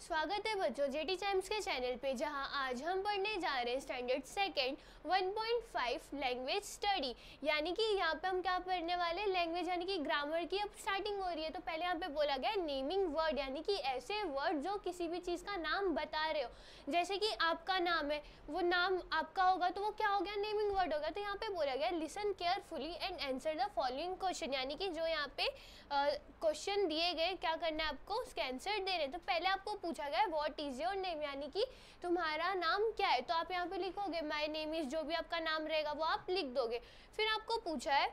स्वागत है बच्चों जेटी टाइम्स के चैनल पे जहां आज हम पढ़ने जा रहे हैं स्टैंडर्ड सेकेंड 1.5 लैंग्वेज स्टडी यानी कि यहाँ पे हम क्या पढ़ने वाले लैंग्वेज यानी कि ग्रामर की अब स्टार्टिंग हो रही है तो पहले यहाँ पे बोला गया नेमिंग वर्ड यानी कि ऐसे वर्ड जो किसी भी चीज़ का नाम बता रहे हो जैसे कि आपका नाम है वो नाम आपका होगा तो वो क्या हो गया नेमिंग वर्ड होगा तो यहाँ पर बोला गया listen carefully and answer the following question यानी कि जो यहाँ पे क्वेश्चन दिए गए क्या करना है आपको उसके आंसर दे रहे हैं तो पहले आपको पूछा गया है वॉट इज योर नेम यानी कि तुम्हारा नाम क्या है तो आप यहाँ पे लिखोगे माई नेम इज जो भी आपका नाम रहेगा वो आप लिख दोगे फिर आपको पूछा है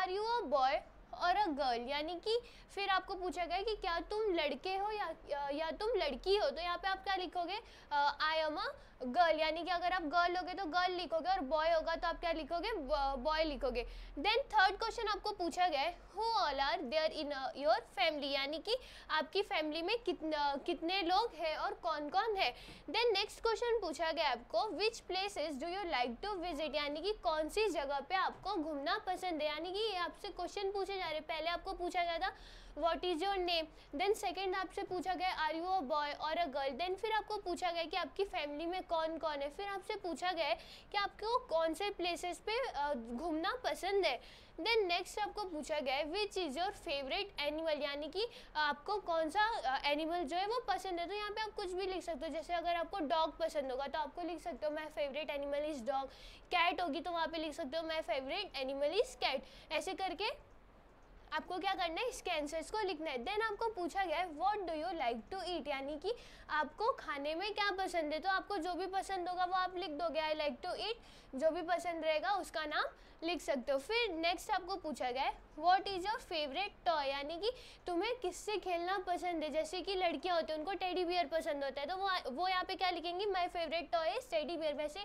आर यू अ बॉय और अ गर्ल यानी कि फिर आपको पूछा गया कि क्या तुम लड़के हो या या तुम लड़की हो तो यहाँ पे आप क्या लिखोगे आई एम अ गर्ल यानी कि अगर आप गर्ल होगे तो गर्ल लिखोगे और बॉय होगा तो आप क्या लिखोगे बॉय लिखोगे देन थर्ड क्वेश्चन आपको पूछा गया है who all are there in your family यानी कि आपकी फैमिली में कितना कितने लोग हैं और कौन कौन है देन नेक्स्ट क्वेश्चन पूछा गया आपको which places do you like to visit यानी कि कौन सी जगह पे आपको घूमना पसंद है यानी कि ये आपसे क्वेश्चन पूछे जा रहे पहले आपको पूछा गया था what is your name then second आपसे पूछा गया आर यू अ बॉय और अ गर्ल देन फिर आपको पूछा गया कि आपकी फैमिली में कौन कौन है फिर आपसे पूछा गया है कि आपको कौन से प्लेसेस पे घूमना पसंद है देन नेक्स्ट आपको पूछा गया है which is your favourite animal यानी कि आपको कौन सा एनिमल जो है वो पसंद है तो यहाँ पे आप कुछ भी लिख सकते हो जैसे अगर आपको डॉग पसंद होगा तो आपको लिख सकते हो my favourite animal is dog cat होगी तो वहाँ पे लिख सकते हो my favourite animal is cat ऐसे करके आपको क्या करना है इसके आंसर्स को लिखना है देन आपको पूछा गया है what do you like to eat यानी कि आपको खाने में क्या पसंद है तो आपको जो भी पसंद होगा वो आप लिख दोगे आई लाइक टू ईट जो भी पसंद रहेगा उसका नाम लिख सकते हो फिर नेक्स्ट आपको पूछा गया है what is your favourite toy यानी कि तुम्हें किससे खेलना पसंद है जैसे कि लड़कियां होती हैं उनको टेडी बियर पसंद होता है तो वो वो यहाँ पे क्या लिखेंगी my favourite toy is teddy bear वैसे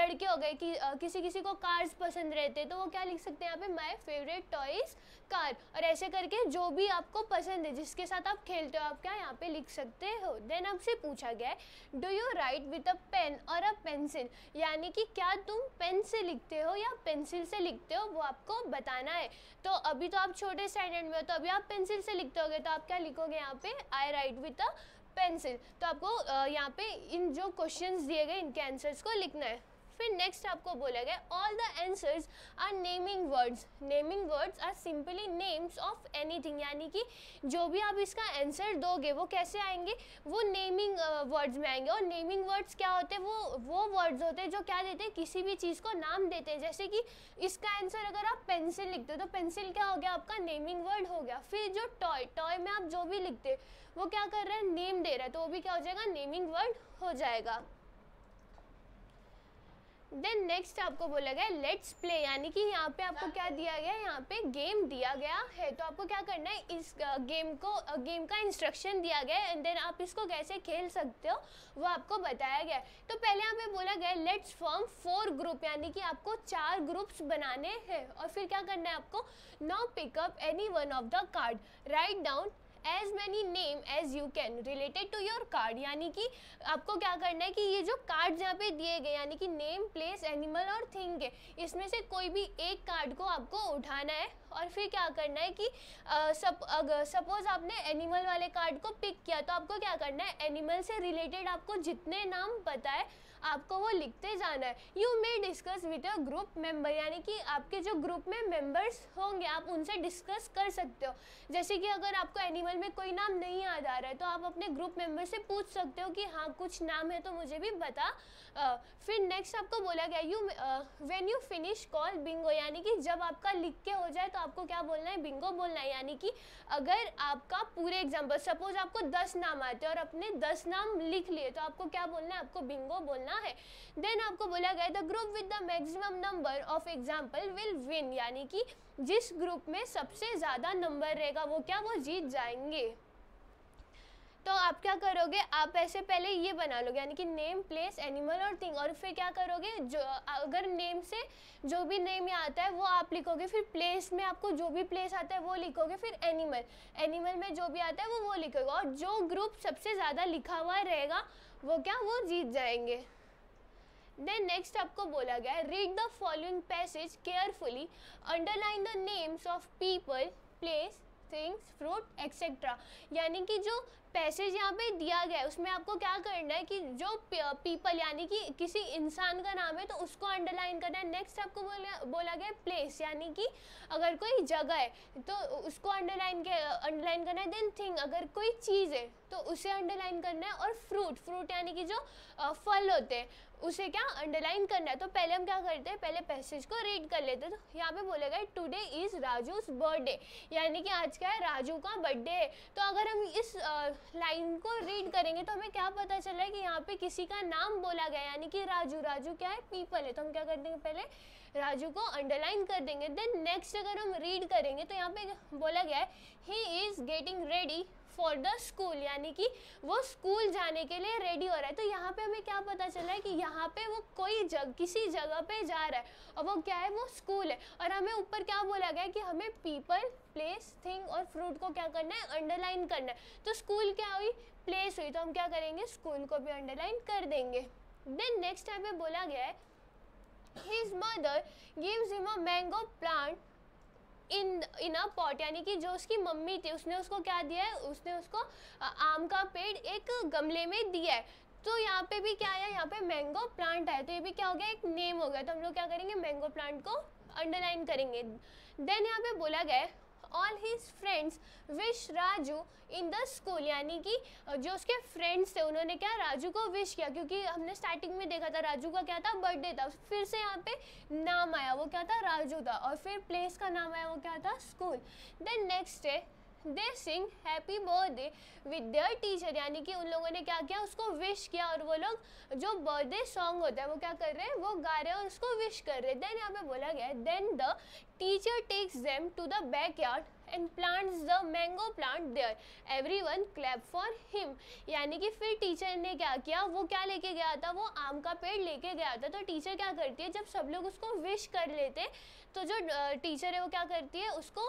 लड़के हो गए कि आ, किसी किसी को कार्स पसंद रहते हैं तो वो क्या लिख सकते हैं यहाँ पे my favourite toy is car और ऐसे करके जो भी आपको पसंद है जिसके साथ आप खेलते हो आप क्या यहाँ पे लिख सकते हो देन आपसे पूछा गया है do you write with a pen और अ पेंसिल यानी कि क्या तुम पेन से लिखते हो या पेंसिल से से लिखते हो वो आपको बताना है तो अभी तो आप छोटे स्टैंडर्ड में हो तो अभी आप पेंसिल से लिखते होगे तो आप क्या लिखोगे यहाँ पे I write with a pencil तो आपको यहाँ पे इन जो क्वेश्चंस दिए गए इनके आंसर्स को लिखना है फिर नेक्स्ट आपको बोला गया all the answers are naming words naming words are simply names of anything यानी कि जो भी आप इसका आंसर दोगे वो कैसे आएंगे वो नेमिंग वर्ड्स uh, में आएंगे और नेमिंग वर्ड्स क्या होते हैं वो वो वर्ड्स होते हैं जो क्या देते हैं किसी भी चीज़ को नाम देते हैं जैसे कि इसका आंसर अगर आप पेंसिल लिखते हो तो पेंसिल क्या हो गया आपका नेमिंग वर्ड हो गया फिर जो टॉय टॉय में आप जो भी लिखते वो क्या कर रहे हैं नेम दे रहा है तो वो भी क्या हो जाएगा नेमिंग वर्ड हो जाएगा देन नेक्स्ट आपको बोला गया लेट्स प्ले यानी कि यहाँ पे आपको क्या दिया गया यहाँ पे गेम दिया गया है तो आपको क्या करना है इस गेम को गेम का इंस्ट्रक्शन दिया गया एंड देन आप इसको कैसे खेल सकते हो वो आपको बताया गया तो पहले यहाँ पे बोला गया लेट्स फॉर्म फोर ग्रुप यानी कि आपको चार ग्रुप्स बनाने हैं और फिर क्या करना है आपको now pick up any one of the card write down as many name as you can related to your card यानी कि आपको क्या करना है कि ये जो कार्ड जहाँ पे दिए गए यानी कि नेम प्लेस एनिमल और थिंग है इसमें से कोई भी एक कार्ड को आपको उठाना है और फिर क्या करना है कि सब सपोज आपने एनिमल वाले कार्ड को पिक किया तो आपको क्या करना है एनिमल से रिलेटेड आपको जितने नाम पता है आपको वो लिखते जाना है you may discuss with a group member यानी कि आपके जो ग्रुप में मेंबर्स होंगे आप उनसे डिस्कस कर सकते हो जैसे कि अगर आपको एनिमल में कोई नाम नहीं याद आ रहा है तो आप अपने ग्रुप मेंबर से पूछ सकते हो कि हाँ कुछ नाम है तो मुझे भी बता आ, फिर नेक्स्ट आपको बोला गया you when you finish call bingo यानी कि जब आपका लिख के हो जाए तो तो आपको क्या बोलना है बिंगो बोलना है यानी कि अगर आपका पूरे एग्जाम्पल सपोज आपको दस नाम आते हैं और अपने दस नाम लिख लिए तो आपको क्या बोलना है आपको बिंगो बोलना है देन आपको बोला गया the group with the maximum number of example will win यानी कि जिस ग्रुप में सबसे ज़्यादा नंबर रहेगा वो क्या वो जीत जाएंगे तो आप क्या करोगे आप ऐसे पहले ये बना लोगे यानी कि नेम प्लेस एनिमल और थिंग और फिर क्या करोगे जो अगर नेम से जो भी नेम यहाँ आता है वो आप लिखोगे फिर प्लेस में आपको जो भी प्लेस आता है वो लिखोगे फिर एनिमल एनिमल में जो भी आता है वो वो लिखोगे और जो ग्रुप सबसे ज़्यादा लिखा हुआ रहेगा वो क्या वो जीत जाएंगे देन नेक्स्ट आपको बोला गया है read the following passage carefully underline the names of people place things fruit etcetera यानी कि जो पैसेज यहाँ पे दिया गया है उसमें आपको क्या करना है कि जो पीपल यानी कि किसी इंसान का नाम है तो उसको अंडरलाइन करना है नेक्स्ट आपको बोला बोला गया प्लेस यानी कि अगर कोई जगह है तो उसको अंडरलाइन के अंडरलाइन करना है देन थिंग अगर कोई चीज़ है तो उसे अंडरलाइन करना है और फ्रूट फ्रूट यानी कि जो फल होते हैं उसे क्या अंडरलाइन करना है तो पहले हम क्या करते हैं पहले पैसेज को रीड कर लेते हैं तो यहाँ पे बोला गया टुडे इज़ राजूज़ बर्थडे यानी कि आज क्या है राजू का बर्थडे है तो अगर हम इस लाइन को रीड करेंगे तो हमें क्या पता चला है कि यहाँ पे किसी का नाम बोला गया यानी कि राजू राजू क्या है पीपल है तो हम क्या कर देंगे पहले राजू को अंडरलाइन कर देंगे देन नेक्स्ट अगर हम रीड करेंगे तो यहाँ पे बोला गया है he is getting ready for the school यानी कि वो स्कूल जाने के लिए रेडी हो रहा है तो यहाँ पे हमें क्या पता चला है कि यहाँ पे वो कोई जग किसी जगह पे जा रहा है और वो क्या है वो स्कूल है और हमें ऊपर क्या बोला गया कि हमें पीपल प्लेस थिंग और फ्रूट को क्या करना है अंडरलाइन करना है तो स्कूल क्या हुई प्लेस हुई तो हम क्या करेंगे स्कूल को भी अंडरलाइन कर देंगे देन नेक्स्ट टाइम पे बोला गया है his mother gives him a mango plant in in a pot यानी कि जो उसकी मम्मी थी उसने उसको क्या दिया है उसने उसको आम का पेड़ एक गमले में दिया है तो यहाँ पे भी क्या आया यहाँ पे मैंगो प्लांट आया तो ये भी क्या हो गया एक नेम हो गया तो हम लोग क्या करेंगे मैंगो प्लांट को अंडरलाइन करेंगे देन यहाँ पे बोला गया all his friends wish Raju in the school यानी कि जो उसके फ्रेंड्स थे उन्होंने क्या राजू को विश किया क्योंकि हमने स्टार्टिंग में देखा था राजू का क्या था बर्थडे था फिर से यहाँ पे नाम आया वो क्या था राजू था और फिर प्लेस का नाम आया वो क्या था school then next day they sing happy birthday with their teacher यानी कि उन लोगों ने क्या किया उसको विश किया और वो लोग जो बर्थडे सॉन्ग होता है वो क्या कर रहे हैं वो गा रहे हैं और उसको विश कर रहे हैं देन यहाँ पे बोला गया then the teacher takes them to the backyard plant the mango plant there everyone clap for him यानी कि फिर टीचर ने क्या किया वो क्या लेके गया था वो आम का पेड़ लेके गया था तो टीचर क्या करती है जब सब लोग उसको विश कर लेते तो जो टीचर है वो क्या करती है उसको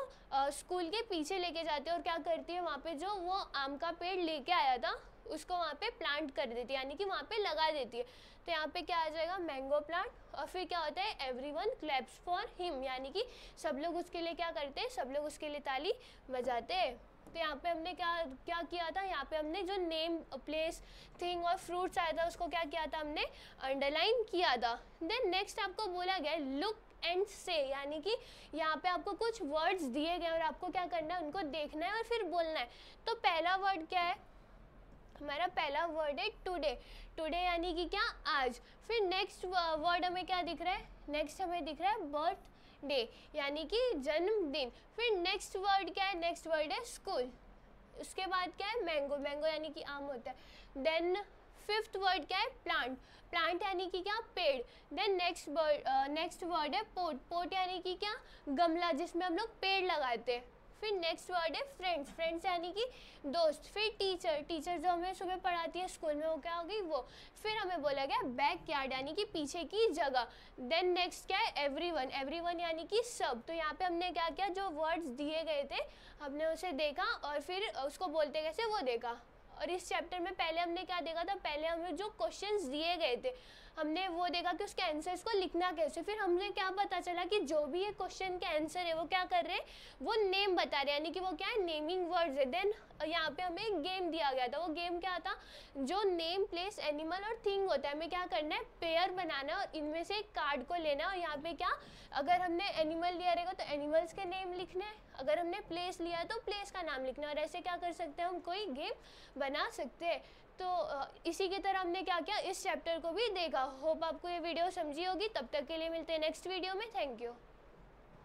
स्कूल के पीछे लेके जाते और क्या करती है वहाँ पे जो वो आम का पेड़ लेके आया था उसको वहाँ पे प्लांट कर देती है यानी कि वहाँ पे लगा देती है तो यहाँ पे क्या आ जाएगा मैंगो प्लांट और फिर क्या होता है everyone claps for him यानी कि सब लोग उसके लिए क्या करते हैं सब लोग उसके लिए ताली बजाते हैं तो यहाँ पे हमने क्या क्या किया था यहाँ पे हमने जो नेम प्लेस थिंग और फ्रूट्स आया था उसको क्या किया था हमने अंडरलाइन किया था देन नेक्स्ट आपको बोला गया लुक एंड से यानी कि यहाँ पे आपको कुछ वर्ड्स दिए गए और आपको क्या करना है उनको देखना है और फिर बोलना है तो पहला वर्ड क्या है हमारा पहला वर्ड है टुडे टुडे यानी कि क्या आज फिर नेक्स्ट वर्ड हमें क्या दिख रहा है नेक्स्ट हमें दिख रहा है बर्थ डे यानी कि जन्मदिन फिर नेक्स्ट वर्ड क्या है नेक्स्ट वर्ड है स्कूल उसके बाद क्या है मैंगो मैंगो यानी कि आम होता है देन फिफ्थ वर्ड क्या है प्लांट प्लांट यानी कि क्या पेड़ then next word next word है पोट पोट यानी कि क्या गमला जिसमें हम लोग पेड़ लगाते हैं फिर नेक्स्ट वर्ड है फ्रेंड्स फ्रेंड्स यानी कि दोस्त फिर टीचर टीचर जो हमें सुबह पढ़ाती है स्कूल में वो क्या होगी वो फिर हमें बोला गया बैक यार्ड यानी कि पीछे की जगह देन नेक्स्ट क्या है एवरी वन एवरी वन यानी कि सब तो यहाँ पे हमने क्या किया जो वर्ड्स दिए गए थे हमने उसे देखा और फिर उसको बोलते कैसे वो देखा और इस चैप्टर में पहले हमने क्या देखा था पहले हमें जो क्वेश्चन दिए गए थे हमने वो देखा कि उसके आंसर्स को लिखना कैसे फिर हमने क्या पता चला कि जो भी ये क्वेश्चन के आंसर है वो क्या कर रहे हैं वो नेम बता रहे यानी कि वो क्या है नेमिंग वर्ड्स है देन यहाँ पे हमें एक गेम दिया गया था वो गेम क्या था जो नेम प्लेस एनिमल और थिंग होता है हमें क्या करना है पेयर बनाना है और इनमें से एक कार्ड को लेना है और यहाँ पे क्या अगर हमने एनिमल लिया रहेगा तो एनिमल्स के नेम लिखने हैं अगर हमने प्लेस लिया तो प्लेस का नाम लिखना है और ऐसे क्या कर सकते हैं हम कोई गेम बना सकते हैं तो इसी की तरह हमने क्या किया इस चैप्टर को भी देखा होप आपको ये वीडियो समझी होगी तब तक के लिए मिलते हैं नेक्स्ट वीडियो में थैंक यू